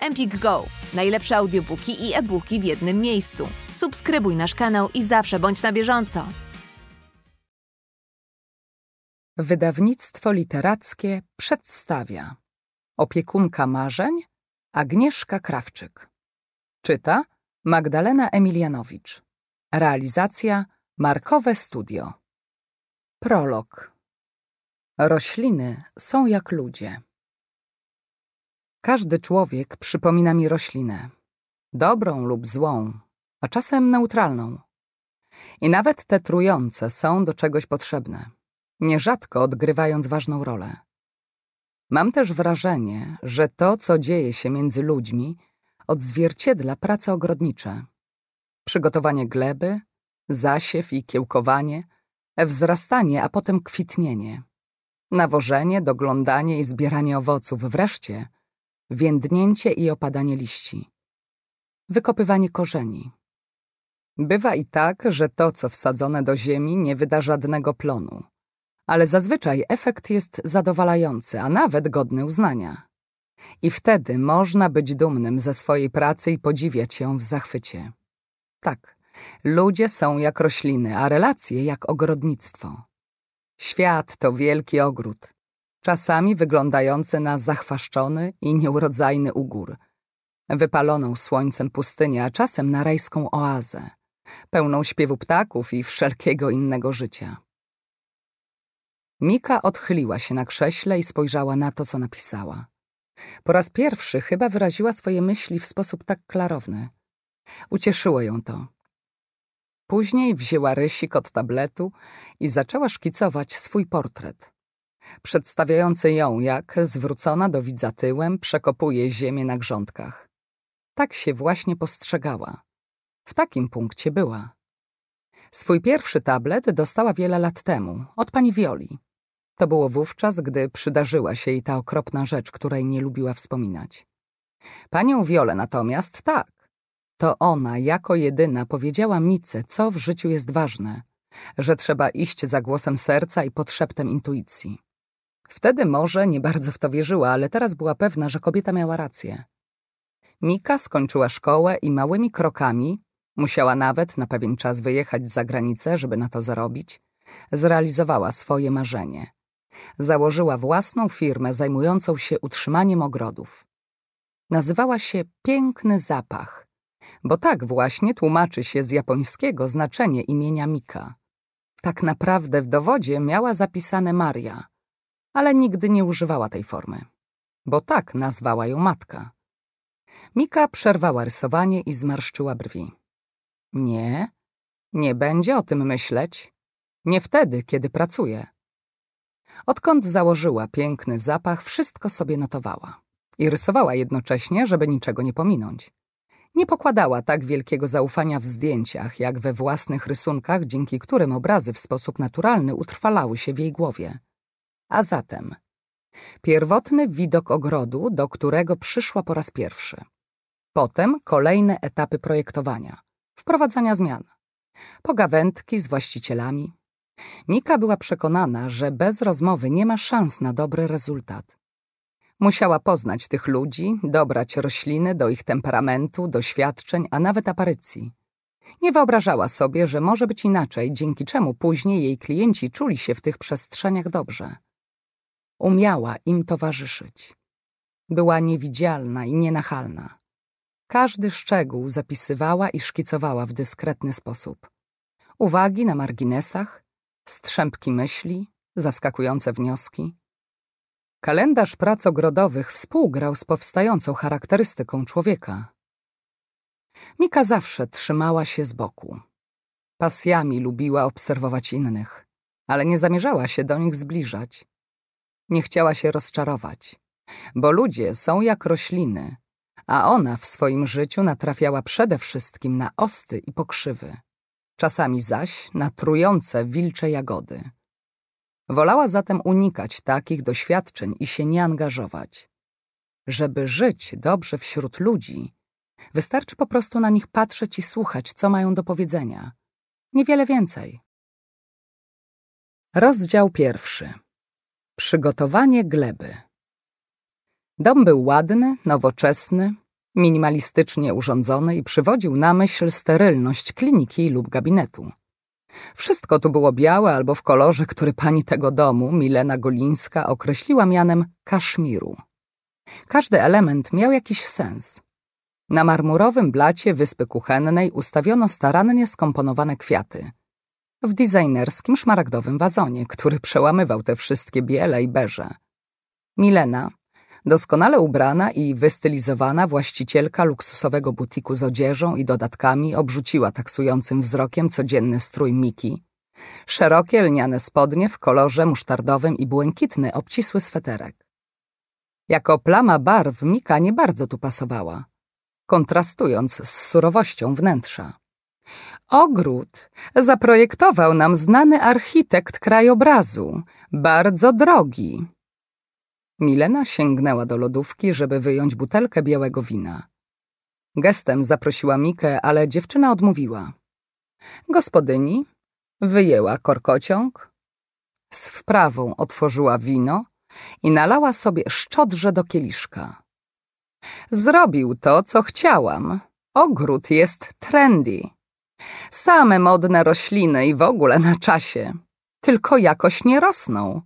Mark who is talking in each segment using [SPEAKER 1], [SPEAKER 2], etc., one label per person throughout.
[SPEAKER 1] Empik Go. Najlepsze audiobooki i e-booki w jednym miejscu. Subskrybuj nasz kanał i zawsze bądź na bieżąco. Wydawnictwo Literackie przedstawia Opiekunka marzeń Agnieszka Krawczyk. Czyta Magdalena Emilianowicz. Realizacja Markowe Studio. Prolog. Rośliny są jak ludzie. Każdy człowiek przypomina mi roślinę. Dobrą lub złą, a czasem neutralną. I nawet te trujące są do czegoś potrzebne, nierzadko odgrywając ważną rolę. Mam też wrażenie, że to, co dzieje się między ludźmi, odzwierciedla prace ogrodnicze. Przygotowanie gleby, zasiew i kiełkowanie, wzrastanie, a potem kwitnienie. Nawożenie, doglądanie i zbieranie owoców, wreszcie – więdnięcie i opadanie liści, wykopywanie korzeni. Bywa i tak, że to, co wsadzone do ziemi, nie wyda żadnego plonu, ale zazwyczaj efekt jest zadowalający, a nawet godny uznania. I wtedy można być dumnym ze swojej pracy i podziwiać ją w zachwycie. Tak, ludzie są jak rośliny, a relacje jak ogrodnictwo. Świat to wielki ogród, czasami wyglądające na zachwaszczony i nieurodzajny ugór, wypaloną słońcem pustynię, a czasem na rajską oazę, pełną śpiewu ptaków i wszelkiego innego życia. Mika odchyliła się na krześle i spojrzała na to, co napisała. Po raz pierwszy chyba wyraziła swoje myśli w sposób tak klarowny. Ucieszyło ją to. Później wzięła rysik od tabletu i zaczęła szkicować swój portret przedstawiający ją jak, zwrócona do widza tyłem, przekopuje ziemię na grządkach. Tak się właśnie postrzegała. W takim punkcie była. Swój pierwszy tablet dostała wiele lat temu, od pani Wioli. To było wówczas, gdy przydarzyła się jej ta okropna rzecz, której nie lubiła wspominać. Panią Wiolę natomiast tak. To ona jako jedyna powiedziała Mice, co w życiu jest ważne, że trzeba iść za głosem serca i pod szeptem intuicji. Wtedy może nie bardzo w to wierzyła, ale teraz była pewna, że kobieta miała rację. Mika skończyła szkołę i małymi krokami, musiała nawet na pewien czas wyjechać za granicę, żeby na to zarobić, zrealizowała swoje marzenie. Założyła własną firmę zajmującą się utrzymaniem ogrodów. Nazywała się Piękny Zapach, bo tak właśnie tłumaczy się z japońskiego znaczenie imienia Mika. Tak naprawdę w dowodzie miała zapisane Maria, ale nigdy nie używała tej formy, bo tak nazwała ją matka. Mika przerwała rysowanie i zmarszczyła brwi. Nie, nie będzie o tym myśleć. Nie wtedy, kiedy pracuje. Odkąd założyła piękny zapach, wszystko sobie notowała. I rysowała jednocześnie, żeby niczego nie pominąć. Nie pokładała tak wielkiego zaufania w zdjęciach, jak we własnych rysunkach, dzięki którym obrazy w sposób naturalny utrwalały się w jej głowie. A zatem pierwotny widok ogrodu, do którego przyszła po raz pierwszy. Potem kolejne etapy projektowania, wprowadzania zmian, pogawędki z właścicielami. Mika była przekonana, że bez rozmowy nie ma szans na dobry rezultat. Musiała poznać tych ludzi, dobrać rośliny do ich temperamentu, doświadczeń, a nawet aparycji. Nie wyobrażała sobie, że może być inaczej, dzięki czemu później jej klienci czuli się w tych przestrzeniach dobrze. Umiała im towarzyszyć. Była niewidzialna i nienachalna. Każdy szczegół zapisywała i szkicowała w dyskretny sposób. Uwagi na marginesach, strzępki myśli, zaskakujące wnioski. Kalendarz prac ogrodowych współgrał z powstającą charakterystyką człowieka. Mika zawsze trzymała się z boku. Pasjami lubiła obserwować innych, ale nie zamierzała się do nich zbliżać. Nie chciała się rozczarować, bo ludzie są jak rośliny, a ona w swoim życiu natrafiała przede wszystkim na osty i pokrzywy, czasami zaś na trujące wilcze jagody. Wolała zatem unikać takich doświadczeń i się nie angażować. Żeby żyć dobrze wśród ludzi, wystarczy po prostu na nich patrzeć i słuchać, co mają do powiedzenia. Niewiele więcej. Rozdział pierwszy. Przygotowanie gleby. Dom był ładny, nowoczesny, minimalistycznie urządzony i przywodził na myśl sterylność kliniki lub gabinetu. Wszystko tu było białe albo w kolorze, który pani tego domu, Milena Golińska, określiła mianem kaszmiru. Każdy element miał jakiś sens. Na marmurowym blacie wyspy kuchennej ustawiono starannie skomponowane kwiaty – w designerskim szmaragdowym wazonie, który przełamywał te wszystkie biele i berze. Milena, doskonale ubrana i wystylizowana właścicielka luksusowego butiku z odzieżą i dodatkami obrzuciła taksującym wzrokiem codzienny strój Miki. Szerokie lniane spodnie w kolorze musztardowym i błękitny obcisły sweterek. Jako plama barw Mika nie bardzo tu pasowała, kontrastując z surowością wnętrza. Ogród zaprojektował nam znany architekt krajobrazu, bardzo drogi. Milena sięgnęła do lodówki, żeby wyjąć butelkę białego wina. Gestem zaprosiła Mikę, ale dziewczyna odmówiła. Gospodyni wyjęła korkociąg, z wprawą otworzyła wino i nalała sobie szczodrze do kieliszka. Zrobił to, co chciałam. Ogród jest trendy. Same modne rośliny i w ogóle na czasie. Tylko jakoś nie rosną.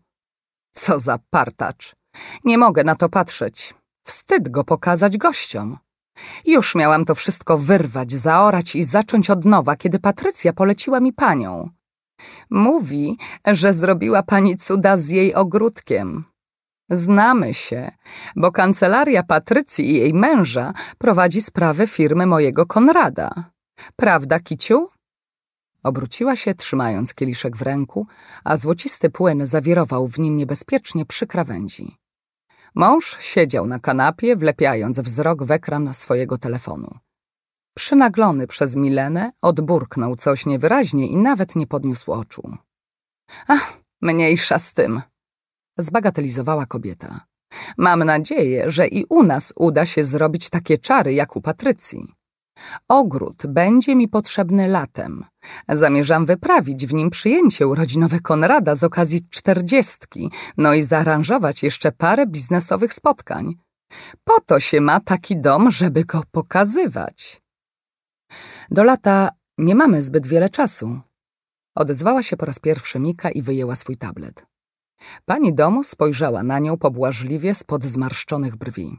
[SPEAKER 1] Co za partacz. Nie mogę na to patrzeć. Wstyd go pokazać gościom. Już miałam to wszystko wyrwać, zaorać i zacząć od nowa, kiedy Patrycja poleciła mi panią. Mówi, że zrobiła pani cuda z jej ogródkiem. Znamy się, bo kancelaria Patrycji i jej męża prowadzi sprawy firmy mojego Konrada. Prawda, Kiciu? Obróciła się, trzymając kieliszek w ręku, a złocisty płyn zawirował w nim niebezpiecznie przy krawędzi. Mąż siedział na kanapie, wlepiając wzrok w ekran swojego telefonu. Przynaglony przez Milenę, odburknął coś niewyraźnie i nawet nie podniósł oczu. Ach, mniejsza z tym, zbagatelizowała kobieta. Mam nadzieję, że i u nas uda się zrobić takie czary jak u Patrycji. Ogród będzie mi potrzebny latem. Zamierzam wyprawić w nim przyjęcie urodzinowe Konrada z okazji czterdziestki, no i zaaranżować jeszcze parę biznesowych spotkań. Po to się ma taki dom, żeby go pokazywać. Do lata nie mamy zbyt wiele czasu. Odezwała się po raz pierwszy Mika i wyjęła swój tablet. Pani domu spojrzała na nią pobłażliwie spod zmarszczonych brwi.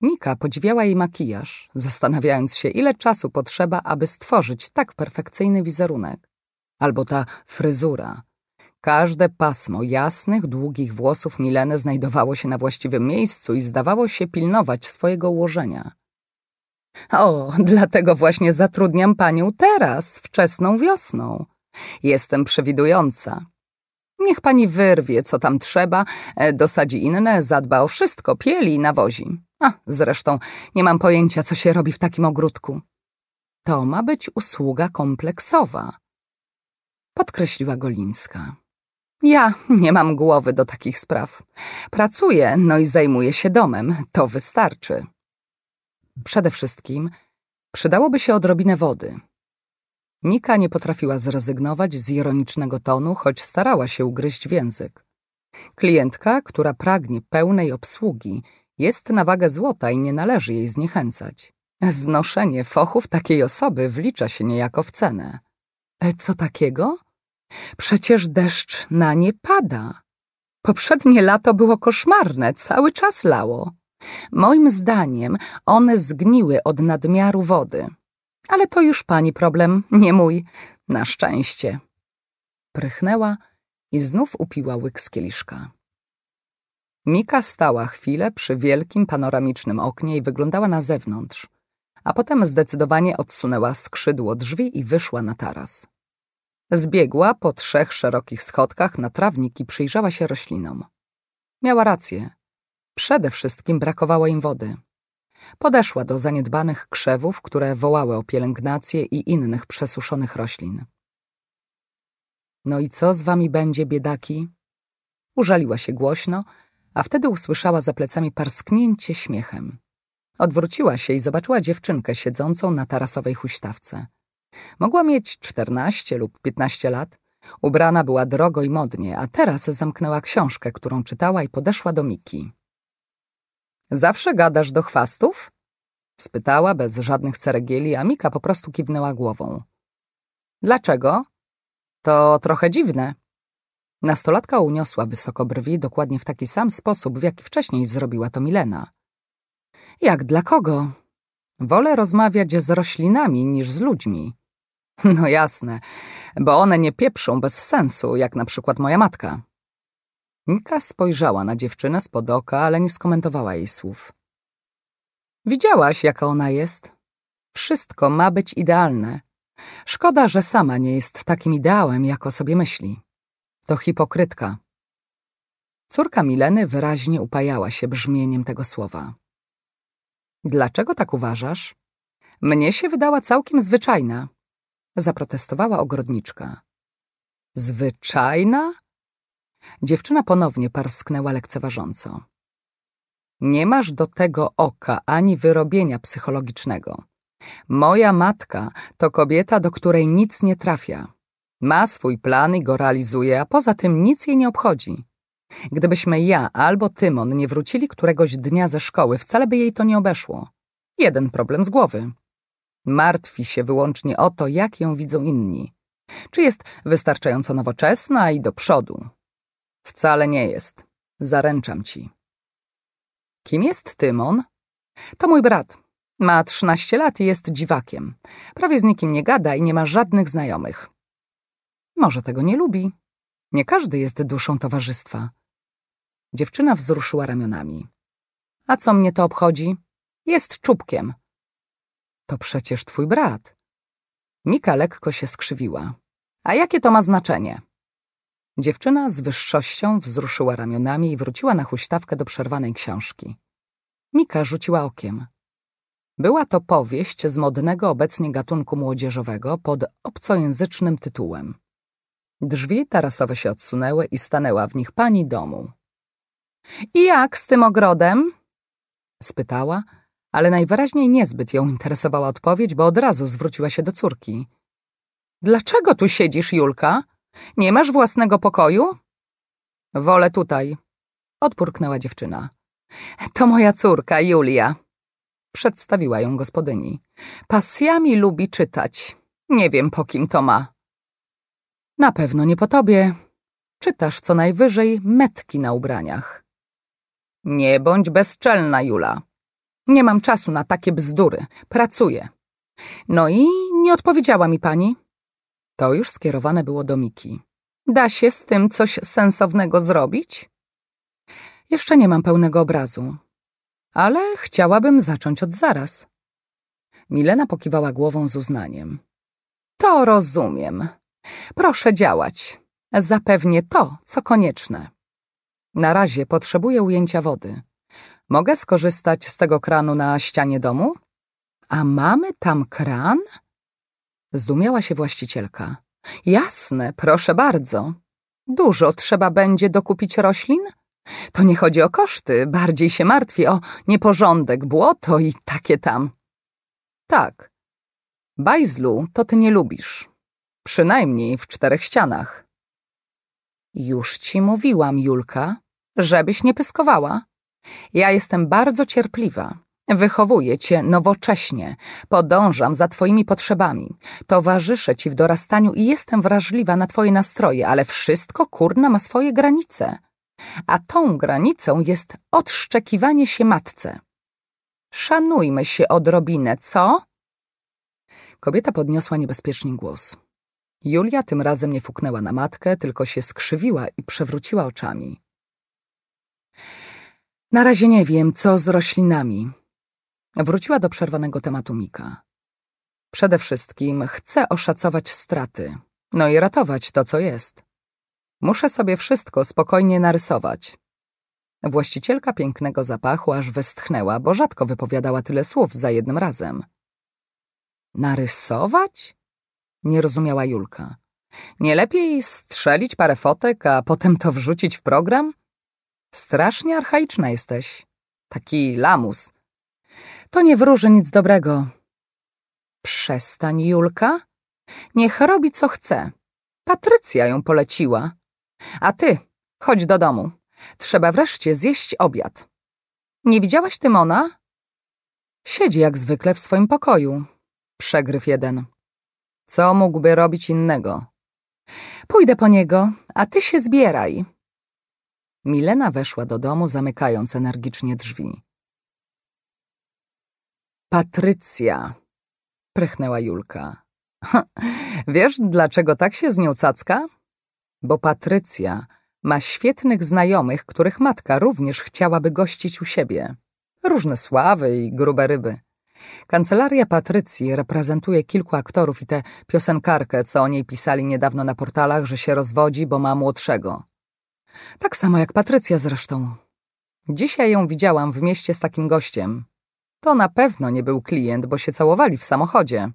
[SPEAKER 1] Nika podziwiała jej makijaż, zastanawiając się, ile czasu potrzeba, aby stworzyć tak perfekcyjny wizerunek. Albo ta fryzura. Każde pasmo jasnych, długich włosów Mileny znajdowało się na właściwym miejscu i zdawało się pilnować swojego ułożenia. O, dlatego właśnie zatrudniam panią teraz, wczesną wiosną. Jestem przewidująca, Niech pani wyrwie, co tam trzeba, e, dosadzi inne, zadba o wszystko, pieli i nawozi. A, zresztą, nie mam pojęcia, co się robi w takim ogródku. To ma być usługa kompleksowa, podkreśliła Golińska. Ja nie mam głowy do takich spraw. Pracuję, no i zajmuję się domem. To wystarczy. Przede wszystkim przydałoby się odrobinę wody. Nika nie potrafiła zrezygnować z ironicznego tonu, choć starała się ugryźć w język. Klientka, która pragnie pełnej obsługi, jest na wagę złota i nie należy jej zniechęcać. Znoszenie fochów takiej osoby wlicza się niejako w cenę. E, co takiego? Przecież deszcz na nie pada. Poprzednie lato było koszmarne, cały czas lało. Moim zdaniem one zgniły od nadmiaru wody. Ale to już pani problem, nie mój. Na szczęście. Prychnęła i znów upiła łyk z kieliszka. Mika stała chwilę przy wielkim panoramicznym oknie i wyglądała na zewnątrz, a potem zdecydowanie odsunęła skrzydło drzwi i wyszła na taras. Zbiegła po trzech szerokich schodkach na trawnik i przyjrzała się roślinom. Miała rację. Przede wszystkim brakowało im wody. Podeszła do zaniedbanych krzewów, które wołały o pielęgnację i innych przesuszonych roślin. No i co z wami będzie, biedaki? Użaliła się głośno, a wtedy usłyszała za plecami parsknięcie śmiechem. Odwróciła się i zobaczyła dziewczynkę siedzącą na tarasowej huśtawce. Mogła mieć czternaście lub piętnaście lat. Ubrana była drogo i modnie, a teraz zamknęła książkę, którą czytała i podeszła do Miki. Zawsze gadasz do chwastów? Spytała bez żadnych ceregieli, a Mika po prostu kiwnęła głową. Dlaczego? To trochę dziwne. Nastolatka uniosła wysoko brwi dokładnie w taki sam sposób, w jaki wcześniej zrobiła to Milena. Jak dla kogo? Wolę rozmawiać z roślinami niż z ludźmi. No jasne, bo one nie pieprzą bez sensu, jak na przykład moja matka. Nika spojrzała na dziewczynę spod oka, ale nie skomentowała jej słów. Widziałaś, jaka ona jest? Wszystko ma być idealne. Szkoda, że sama nie jest takim ideałem, o sobie myśli. To hipokrytka. Córka Mileny wyraźnie upajała się brzmieniem tego słowa. Dlaczego tak uważasz? Mnie się wydała całkiem zwyczajna. Zaprotestowała ogrodniczka. Zwyczajna? Dziewczyna ponownie parsknęła lekceważąco. Nie masz do tego oka ani wyrobienia psychologicznego. Moja matka to kobieta, do której nic nie trafia. Ma swój plan i go realizuje, a poza tym nic jej nie obchodzi. Gdybyśmy ja albo Tymon nie wrócili któregoś dnia ze szkoły, wcale by jej to nie obeszło. Jeden problem z głowy. Martwi się wyłącznie o to, jak ją widzą inni. Czy jest wystarczająco nowoczesna i do przodu, Wcale nie jest. Zaręczam ci. Kim jest Tymon? To mój brat. Ma 13 lat i jest dziwakiem. Prawie z nikim nie gada i nie ma żadnych znajomych. Może tego nie lubi. Nie każdy jest duszą towarzystwa. Dziewczyna wzruszyła ramionami. A co mnie to obchodzi? Jest czubkiem. To przecież twój brat. Mika lekko się skrzywiła. A jakie to ma znaczenie? Dziewczyna z wyższością wzruszyła ramionami i wróciła na huśtawkę do przerwanej książki. Mika rzuciła okiem. Była to powieść z modnego obecnie gatunku młodzieżowego pod obcojęzycznym tytułem. Drzwi tarasowe się odsunęły i stanęła w nich pani domu. I jak z tym ogrodem? spytała, ale najwyraźniej niezbyt ją interesowała odpowiedź, bo od razu zwróciła się do córki. Dlaczego tu siedzisz, Julka? Nie masz własnego pokoju? Wolę tutaj, odpurknęła dziewczyna. To moja córka, Julia. Przedstawiła ją gospodyni. Pasjami lubi czytać. Nie wiem, po kim to ma. Na pewno nie po tobie. Czytasz co najwyżej metki na ubraniach. Nie bądź bezczelna, Jula. Nie mam czasu na takie bzdury. Pracuję. No i nie odpowiedziała mi pani. To już skierowane było do Miki. Da się z tym coś sensownego zrobić? Jeszcze nie mam pełnego obrazu, ale chciałabym zacząć od zaraz. Milena pokiwała głową z uznaniem. To rozumiem. Proszę działać. Zapewnię to, co konieczne. Na razie potrzebuję ujęcia wody. Mogę skorzystać z tego kranu na ścianie domu? A mamy tam kran? Zdumiała się właścicielka. Jasne, proszę bardzo. Dużo trzeba będzie dokupić roślin? To nie chodzi o koszty, bardziej się martwię o nieporządek, błoto i takie tam. Tak. Bajzlu to ty nie lubisz. Przynajmniej w czterech ścianach. Już ci mówiłam, Julka, żebyś nie pyskowała. Ja jestem bardzo cierpliwa. Wychowuję cię nowocześnie, podążam za twoimi potrzebami, towarzyszę ci w dorastaniu i jestem wrażliwa na twoje nastroje, ale wszystko kurna ma swoje granice. A tą granicą jest odszczekiwanie się matce. Szanujmy się odrobinę, co? Kobieta podniosła niebezpiecznie głos. Julia tym razem nie fuknęła na matkę, tylko się skrzywiła i przewróciła oczami. Na razie nie wiem, co z roślinami, Wróciła do przerwanego tematu Mika. Przede wszystkim chcę oszacować straty, no i ratować to, co jest. Muszę sobie wszystko spokojnie narysować. Właścicielka pięknego zapachu aż westchnęła, bo rzadko wypowiadała tyle słów za jednym razem. Narysować? Nie rozumiała Julka. Nie lepiej strzelić parę fotek, a potem to wrzucić w program? Strasznie archaiczna jesteś. Taki lamus, to nie wróży nic dobrego. Przestań, Julka. Niech robi, co chce. Patrycja ją poleciła. A ty, chodź do domu. Trzeba wreszcie zjeść obiad. Nie widziałaś Tymona? Siedzi jak zwykle w swoim pokoju. Przegryw jeden. Co mógłby robić innego? Pójdę po niego, a ty się zbieraj. Milena weszła do domu, zamykając energicznie drzwi. Patrycja, prychnęła Julka. Wiesz, dlaczego tak się z nią cacka? Bo Patrycja ma świetnych znajomych, których matka również chciałaby gościć u siebie. Różne sławy i grube ryby. Kancelaria Patrycji reprezentuje kilku aktorów i tę piosenkarkę, co o niej pisali niedawno na portalach, że się rozwodzi, bo ma młodszego. Tak samo jak Patrycja zresztą. Dzisiaj ją widziałam w mieście z takim gościem. To na pewno nie był klient, bo się całowali w samochodzie.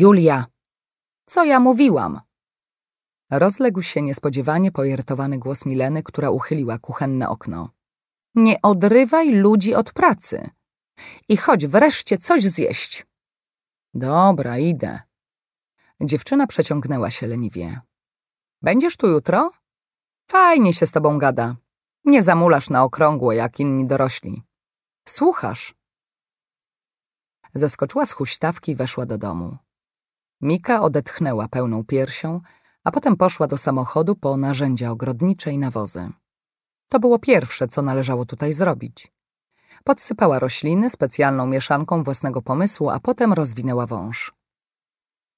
[SPEAKER 1] Julia! Co ja mówiłam? Rozległ się niespodziewanie pojertowany głos Mileny, która uchyliła kuchenne okno. Nie odrywaj ludzi od pracy. I chodź wreszcie coś zjeść. Dobra, idę. Dziewczyna przeciągnęła się leniwie. Będziesz tu jutro? Fajnie się z tobą gada. Nie zamulasz na okrągło jak inni dorośli. Słuchasz. Zaskoczyła z huśtawki i weszła do domu. Mika odetchnęła pełną piersią, a potem poszła do samochodu po narzędzia ogrodnicze i nawozy. To było pierwsze, co należało tutaj zrobić. Podsypała rośliny specjalną mieszanką własnego pomysłu, a potem rozwinęła wąż.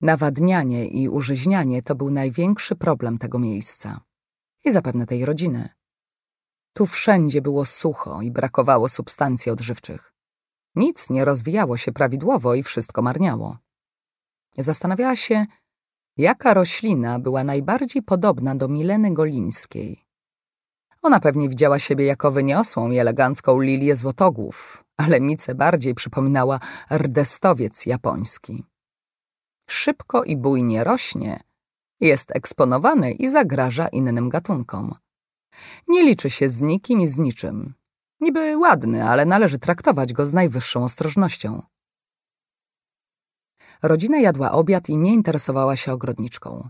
[SPEAKER 1] Nawadnianie i użyźnianie to był największy problem tego miejsca i zapewne tej rodziny. Tu wszędzie było sucho i brakowało substancji odżywczych. Nic nie rozwijało się prawidłowo i wszystko marniało. Zastanawiała się, jaka roślina była najbardziej podobna do Mileny Golińskiej. Ona pewnie widziała siebie jako wyniosłą i elegancką lilię złotogłów, ale Mice bardziej przypominała rdestowiec japoński. Szybko i bujnie rośnie, jest eksponowany i zagraża innym gatunkom. Nie liczy się z nikim i z niczym. Niby ładny, ale należy traktować go z najwyższą ostrożnością. Rodzina jadła obiad i nie interesowała się ogrodniczką.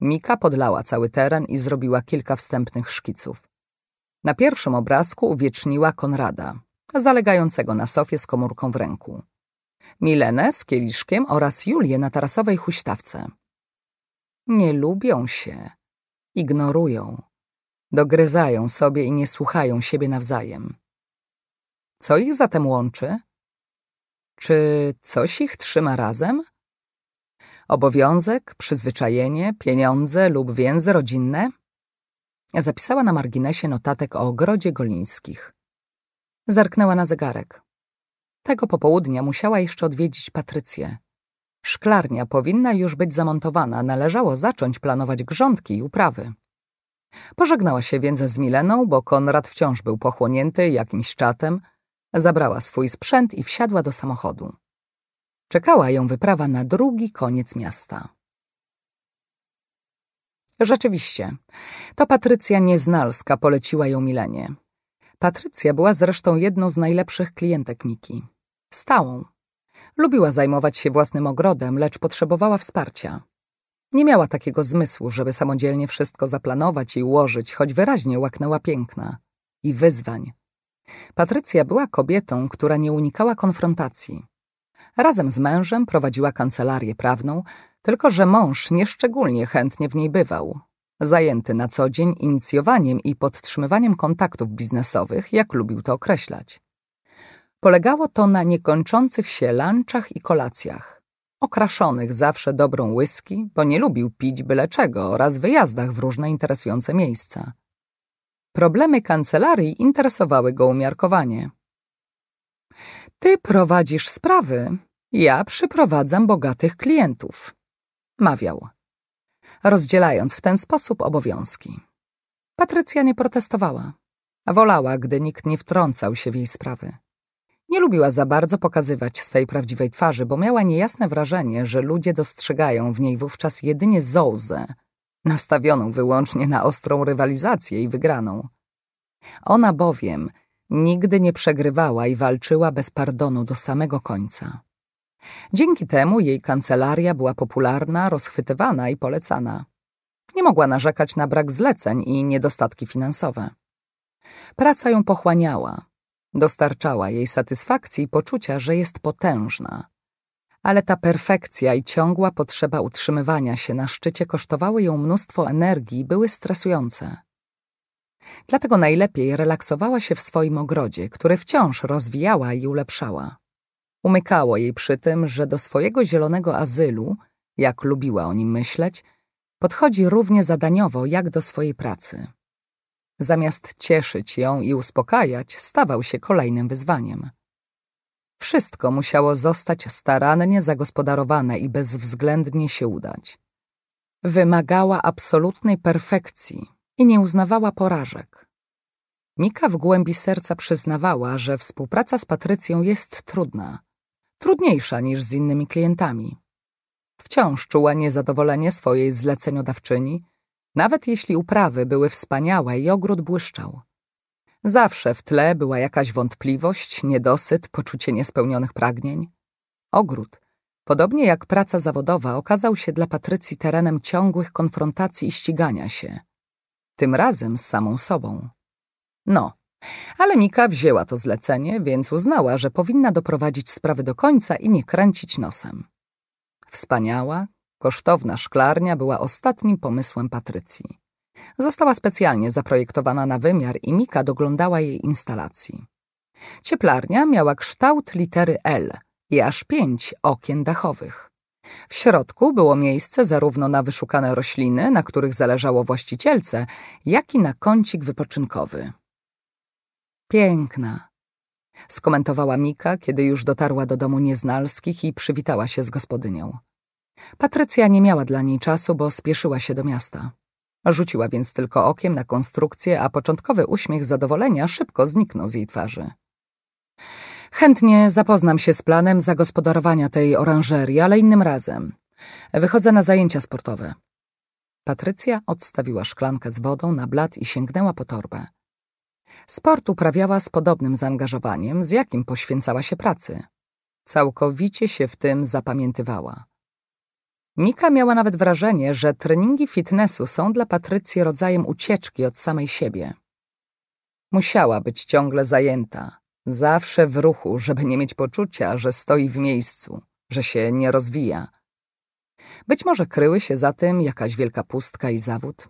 [SPEAKER 1] Mika podlała cały teren i zrobiła kilka wstępnych szkiców. Na pierwszym obrazku uwieczniła Konrada, zalegającego na sofie z komórką w ręku. Milenę z kieliszkiem oraz Julię na tarasowej huśtawce. Nie lubią się, ignorują. Dogryzają sobie i nie słuchają siebie nawzajem. Co ich zatem łączy? Czy coś ich trzyma razem? Obowiązek, przyzwyczajenie, pieniądze lub więzy rodzinne? Zapisała na marginesie notatek o ogrodzie Golińskich. Zerknęła na zegarek. Tego popołudnia musiała jeszcze odwiedzić Patrycję. Szklarnia powinna już być zamontowana, należało zacząć planować grządki i uprawy. Pożegnała się więc z Mileną, bo Konrad wciąż był pochłonięty jakimś czatem. Zabrała swój sprzęt i wsiadła do samochodu. Czekała ją wyprawa na drugi koniec miasta. Rzeczywiście, to Patrycja Nieznalska poleciła ją Milenie. Patrycja była zresztą jedną z najlepszych klientek Miki. Stałą. Lubiła zajmować się własnym ogrodem, lecz potrzebowała wsparcia. Nie miała takiego zmysłu, żeby samodzielnie wszystko zaplanować i ułożyć, choć wyraźnie łaknęła piękna i wyzwań. Patrycja była kobietą, która nie unikała konfrontacji. Razem z mężem prowadziła kancelarię prawną, tylko że mąż nieszczególnie chętnie w niej bywał. Zajęty na co dzień inicjowaniem i podtrzymywaniem kontaktów biznesowych, jak lubił to określać. Polegało to na niekończących się lunchach i kolacjach okraszonych zawsze dobrą whisky, bo nie lubił pić byle czego oraz wyjazdach w różne interesujące miejsca. Problemy kancelarii interesowały go umiarkowanie. Ty prowadzisz sprawy, ja przyprowadzam bogatych klientów, mawiał, rozdzielając w ten sposób obowiązki. Patrycja nie protestowała. Wolała, gdy nikt nie wtrącał się w jej sprawy. Nie lubiła za bardzo pokazywać swej prawdziwej twarzy, bo miała niejasne wrażenie, że ludzie dostrzegają w niej wówczas jedynie zołzę, nastawioną wyłącznie na ostrą rywalizację i wygraną. Ona bowiem nigdy nie przegrywała i walczyła bez pardonu do samego końca. Dzięki temu jej kancelaria była popularna, rozchwytywana i polecana. Nie mogła narzekać na brak zleceń i niedostatki finansowe. Praca ją pochłaniała, Dostarczała jej satysfakcji i poczucia, że jest potężna. Ale ta perfekcja i ciągła potrzeba utrzymywania się na szczycie kosztowały ją mnóstwo energii i były stresujące. Dlatego najlepiej relaksowała się w swoim ogrodzie, który wciąż rozwijała i ulepszała. Umykało jej przy tym, że do swojego zielonego azylu, jak lubiła o nim myśleć, podchodzi równie zadaniowo jak do swojej pracy. Zamiast cieszyć ją i uspokajać, stawał się kolejnym wyzwaniem. Wszystko musiało zostać starannie zagospodarowane i bezwzględnie się udać. Wymagała absolutnej perfekcji i nie uznawała porażek. Mika w głębi serca przyznawała, że współpraca z Patrycją jest trudna, trudniejsza niż z innymi klientami. Wciąż czuła niezadowolenie swojej zleceniodawczyni nawet jeśli uprawy były wspaniałe i ogród błyszczał. Zawsze w tle była jakaś wątpliwość, niedosyt, poczucie niespełnionych pragnień. Ogród, podobnie jak praca zawodowa, okazał się dla Patrycji terenem ciągłych konfrontacji i ścigania się. Tym razem z samą sobą. No, ale Mika wzięła to zlecenie, więc uznała, że powinna doprowadzić sprawy do końca i nie kręcić nosem. Wspaniała, Kosztowna szklarnia była ostatnim pomysłem Patrycji. Została specjalnie zaprojektowana na wymiar i Mika doglądała jej instalacji. Cieplarnia miała kształt litery L i aż pięć okien dachowych. W środku było miejsce zarówno na wyszukane rośliny, na których zależało właścicielce, jak i na kącik wypoczynkowy. Piękna, skomentowała Mika, kiedy już dotarła do domu Nieznalskich i przywitała się z gospodynią. Patrycja nie miała dla niej czasu, bo spieszyła się do miasta. Rzuciła więc tylko okiem na konstrukcję, a początkowy uśmiech zadowolenia szybko zniknął z jej twarzy. Chętnie zapoznam się z planem zagospodarowania tej oranżerii, ale innym razem. Wychodzę na zajęcia sportowe. Patrycja odstawiła szklankę z wodą na blat i sięgnęła po torbę. Sport uprawiała z podobnym zaangażowaniem, z jakim poświęcała się pracy. Całkowicie się w tym zapamiętywała. Mika miała nawet wrażenie, że treningi fitnessu są dla Patrycji rodzajem ucieczki od samej siebie. Musiała być ciągle zajęta, zawsze w ruchu, żeby nie mieć poczucia, że stoi w miejscu, że się nie rozwija. Być może kryły się za tym jakaś wielka pustka i zawód.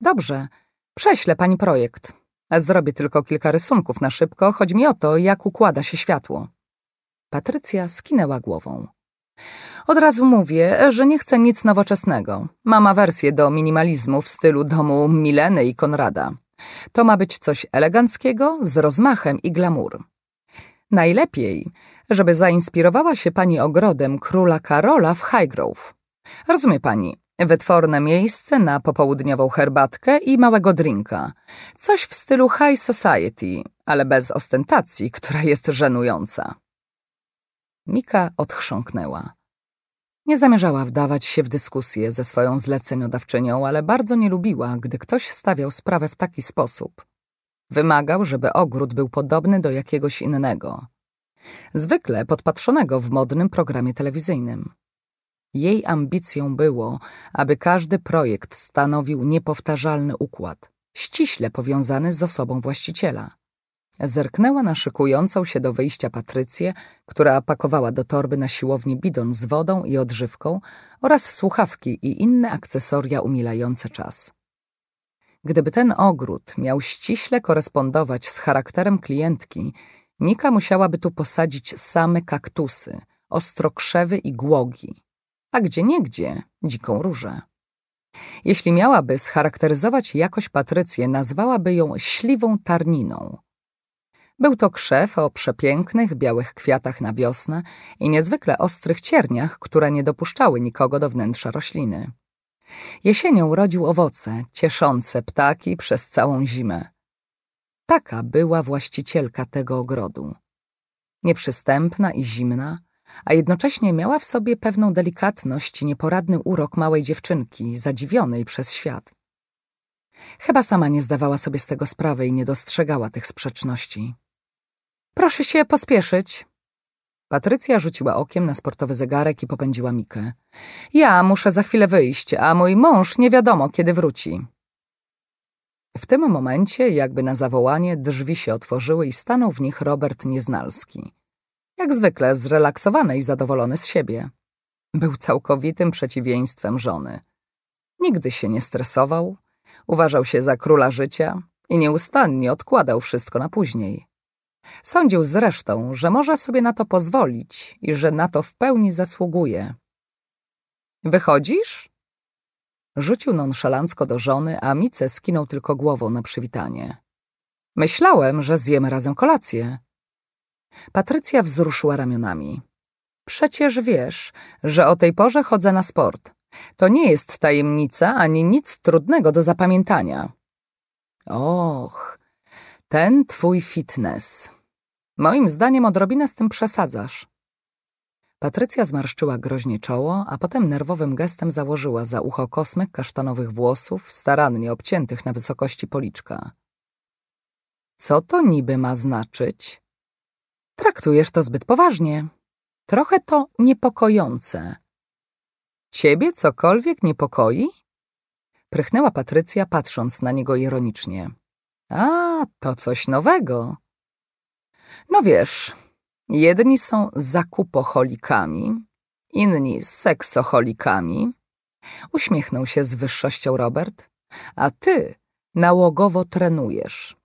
[SPEAKER 1] Dobrze, prześlę pani projekt. Zrobię tylko kilka rysunków na szybko, chodzi mi o to, jak układa się światło. Patrycja skinęła głową. Od razu mówię, że nie chcę nic nowoczesnego. Mam awersję do minimalizmu w stylu domu Mileny i Konrada. To ma być coś eleganckiego, z rozmachem i glamour. Najlepiej, żeby zainspirowała się pani ogrodem króla Karola w Highgrove. Rozumie pani, wytworne miejsce na popołudniową herbatkę i małego drinka. Coś w stylu high society, ale bez ostentacji, która jest żenująca. Mika odchrząknęła. Nie zamierzała wdawać się w dyskusję ze swoją zleceniodawczynią, ale bardzo nie lubiła, gdy ktoś stawiał sprawę w taki sposób. Wymagał, żeby ogród był podobny do jakiegoś innego. Zwykle podpatrzonego w modnym programie telewizyjnym. Jej ambicją było, aby każdy projekt stanowił niepowtarzalny układ, ściśle powiązany z osobą właściciela. Zerknęła na szykującą się do wyjścia Patrycję, która pakowała do torby na siłowni bidon z wodą i odżywką oraz słuchawki i inne akcesoria umilające czas. Gdyby ten ogród miał ściśle korespondować z charakterem klientki, Nika musiałaby tu posadzić same kaktusy, ostrokrzewy i głogi, a gdzie niegdzie dziką różę. Jeśli miałaby scharakteryzować jakoś Patrycję, nazwałaby ją śliwą tarniną – był to krzew o przepięknych, białych kwiatach na wiosnę i niezwykle ostrych cierniach, które nie dopuszczały nikogo do wnętrza rośliny. Jesienią rodził owoce, cieszące ptaki przez całą zimę. Taka była właścicielka tego ogrodu. Nieprzystępna i zimna, a jednocześnie miała w sobie pewną delikatność i nieporadny urok małej dziewczynki, zadziwionej przez świat. Chyba sama nie zdawała sobie z tego sprawy i nie dostrzegała tych sprzeczności. Proszę się pospieszyć. Patrycja rzuciła okiem na sportowy zegarek i popędziła Mikę. Ja muszę za chwilę wyjść, a mój mąż nie wiadomo, kiedy wróci. W tym momencie, jakby na zawołanie, drzwi się otworzyły i stanął w nich Robert Nieznalski. Jak zwykle zrelaksowany i zadowolony z siebie. Był całkowitym przeciwieństwem żony. Nigdy się nie stresował, uważał się za króla życia i nieustannie odkładał wszystko na później. Sądził zresztą, że może sobie na to pozwolić i że na to w pełni zasługuje. Wychodzisz? Rzucił nonszalancko do żony, a Mice skinął tylko głową na przywitanie. Myślałem, że zjemy razem kolację. Patrycja wzruszyła ramionami. Przecież wiesz, że o tej porze chodzę na sport. To nie jest tajemnica ani nic trudnego do zapamiętania. Och, ten twój fitness. Moim zdaniem odrobinę z tym przesadzasz. Patrycja zmarszczyła groźnie czoło, a potem nerwowym gestem założyła za ucho kosmyk kasztanowych włosów, starannie obciętych na wysokości policzka. Co to niby ma znaczyć? Traktujesz to zbyt poważnie. Trochę to niepokojące. Ciebie cokolwiek niepokoi? Prychnęła Patrycja, patrząc na niego ironicznie. A, to coś nowego. No wiesz, jedni są zakupocholikami, inni seksocholikami. Uśmiechnął się z wyższością Robert. A ty nałogowo trenujesz.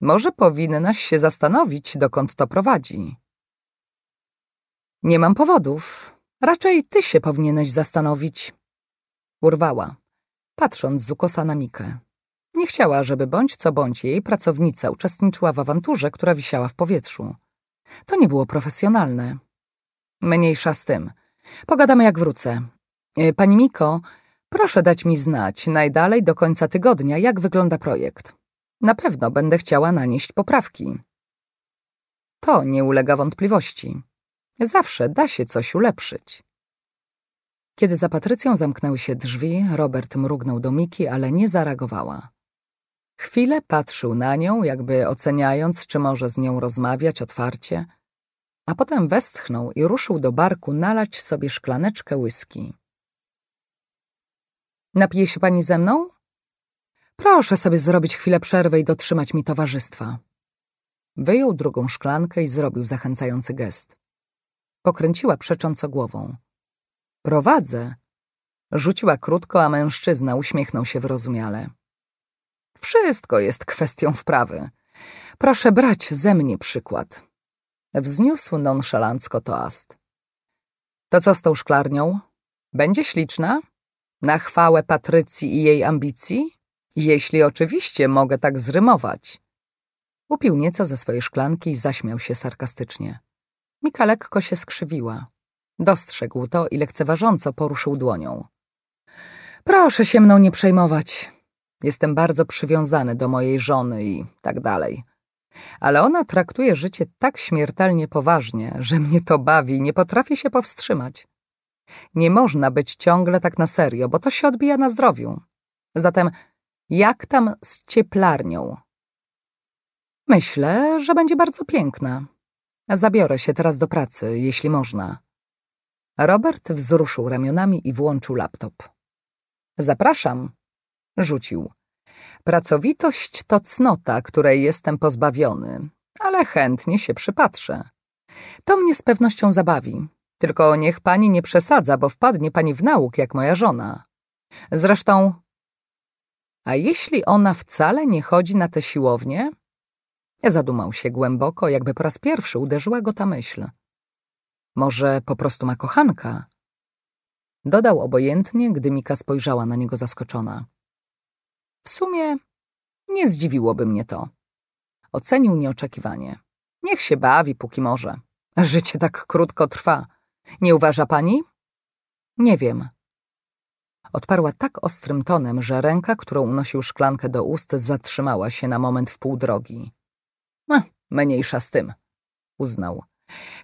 [SPEAKER 1] Może powinnaś się zastanowić, dokąd to prowadzi. Nie mam powodów. Raczej ty się powinieneś zastanowić. Urwała, patrząc z ukosa na Mikę. Nie chciała, żeby bądź co bądź jej pracownica uczestniczyła w awanturze, która wisiała w powietrzu. To nie było profesjonalne. Mniejsza z tym. Pogadamy jak wrócę. E, pani Miko, proszę dać mi znać najdalej do końca tygodnia, jak wygląda projekt. Na pewno będę chciała nanieść poprawki. To nie ulega wątpliwości. Zawsze da się coś ulepszyć. Kiedy za Patrycją zamknęły się drzwi, Robert mrugnął do Miki, ale nie zareagowała. Chwilę patrzył na nią, jakby oceniając, czy może z nią rozmawiać otwarcie, a potem westchnął i ruszył do barku nalać sobie szklaneczkę whisky. Napije się pani ze mną? Proszę sobie zrobić chwilę przerwy i dotrzymać mi towarzystwa. Wyjął drugą szklankę i zrobił zachęcający gest. Pokręciła przecząco głową. Prowadzę. Rzuciła krótko, a mężczyzna uśmiechnął się wyrozumiale. Wszystko jest kwestią wprawy. Proszę brać ze mnie przykład. Wzniósł nonszalancko toast. To co z tą szklarnią? Będzie śliczna? Na chwałę Patrycji i jej ambicji? Jeśli oczywiście mogę tak zrymować. Upił nieco ze swojej szklanki i zaśmiał się sarkastycznie. Mika lekko się skrzywiła. Dostrzegł to i lekceważąco poruszył dłonią. Proszę się mną nie przejmować. Jestem bardzo przywiązany do mojej żony i tak dalej. Ale ona traktuje życie tak śmiertelnie poważnie, że mnie to bawi, nie potrafi się powstrzymać. Nie można być ciągle tak na serio, bo to się odbija na zdrowiu. Zatem jak tam z cieplarnią? Myślę, że będzie bardzo piękna. Zabiorę się teraz do pracy, jeśli można. Robert wzruszył ramionami i włączył laptop. Zapraszam, Rzucił. Pracowitość to cnota, której jestem pozbawiony, ale chętnie się przypatrzę. To mnie z pewnością zabawi. Tylko niech pani nie przesadza, bo wpadnie pani w nauk jak moja żona. Zresztą... A jeśli ona wcale nie chodzi na te siłownie? Zadumał się głęboko, jakby po raz pierwszy uderzyła go ta myśl. Może po prostu ma kochanka? Dodał obojętnie, gdy Mika spojrzała na niego zaskoczona. W sumie nie zdziwiłoby mnie to. Ocenił nieoczekiwanie. Niech się bawi, póki może. Życie tak krótko trwa. Nie uważa pani? Nie wiem. Odparła tak ostrym tonem, że ręka, którą unosił szklankę do ust, zatrzymała się na moment w pół drogi. No, mniejsza z tym, uznał.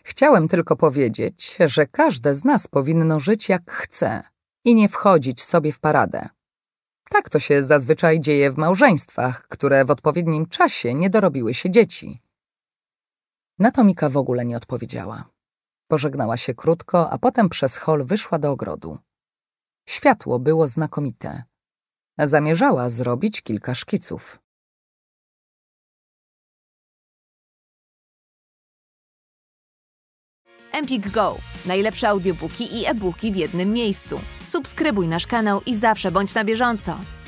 [SPEAKER 1] Chciałem tylko powiedzieć, że każde z nas powinno żyć jak chce i nie wchodzić sobie w paradę. Tak to się zazwyczaj dzieje w małżeństwach, które w odpowiednim czasie nie dorobiły się dzieci. Na to Mika w ogóle nie odpowiedziała. Pożegnała się krótko, a potem przez hol wyszła do ogrodu. Światło było znakomite. Zamierzała zrobić kilka szkiców. Empik Go. Najlepsze audiobooki i e-booki w jednym miejscu subskrybuj nasz kanał i zawsze bądź na bieżąco.